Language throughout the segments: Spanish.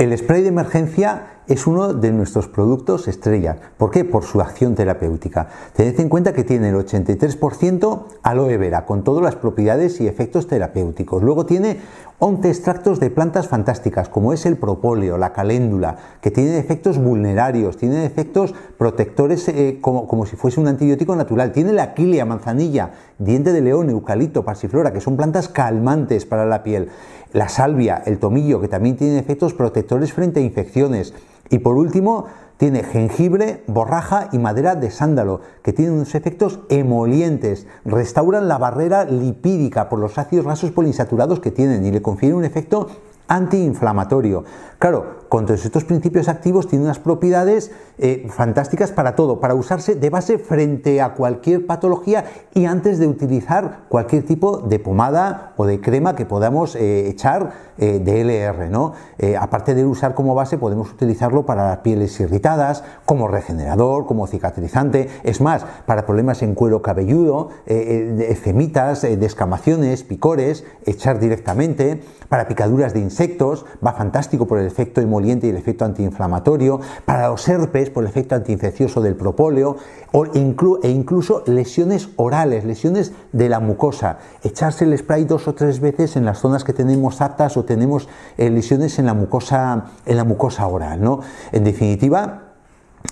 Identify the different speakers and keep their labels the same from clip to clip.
Speaker 1: El spray de emergencia es uno de nuestros productos estrella. ¿Por qué? Por su acción terapéutica. Tened en cuenta que tiene el 83% aloe vera, con todas las propiedades y efectos terapéuticos. Luego tiene 11 extractos de plantas fantásticas, como es el propóleo, la caléndula, que tiene efectos vulnerarios, tiene efectos protectores eh, como, como si fuese un antibiótico natural. Tiene la quilia, manzanilla, diente de león, eucalipto, parsiflora, que son plantas calmantes para la piel la salvia, el tomillo, que también tiene efectos protectores frente a infecciones. Y por último, tiene jengibre, borraja y madera de sándalo, que tienen unos efectos emolientes, restauran la barrera lipídica por los ácidos grasos poliinsaturados que tienen y le confieren un efecto antiinflamatorio. Claro, con todos estos principios activos tiene unas propiedades eh, fantásticas para todo, para usarse de base frente a cualquier patología y antes de utilizar cualquier tipo de pomada o de crema que podamos eh, echar eh, de LR. ¿no? aparte de usar como base, podemos utilizarlo para las pieles irritadas, como regenerador, como cicatrizante, es más, para problemas en cuero cabelludo, efemitas, descamaciones, picores, echar directamente, para picaduras de insectos, va fantástico por el efecto y el efecto antiinflamatorio, para los herpes por el efecto antiinfeccioso del propóleo e incluso lesiones orales, lesiones de la mucosa. Echarse el spray dos o tres veces en las zonas que tenemos aptas o tenemos eh, lesiones en la mucosa, en la mucosa oral. ¿no? En definitiva,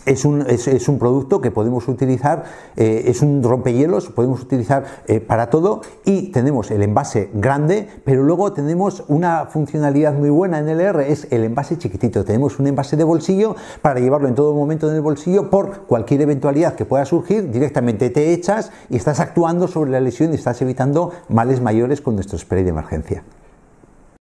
Speaker 1: es un, producto que podemos utilizar, eh, es un rompehielos, podemos utilizar eh, para todo y tenemos el envase grande, pero luego tenemos una funcionalidad muy buena en el R, es el envase chiquitito. Tenemos un envase de bolsillo para llevarlo en todo momento en el bolsillo por cualquier eventualidad que pueda surgir, directamente te echas y estás actuando sobre la lesión y estás evitando males mayores con nuestro spray de emergencia.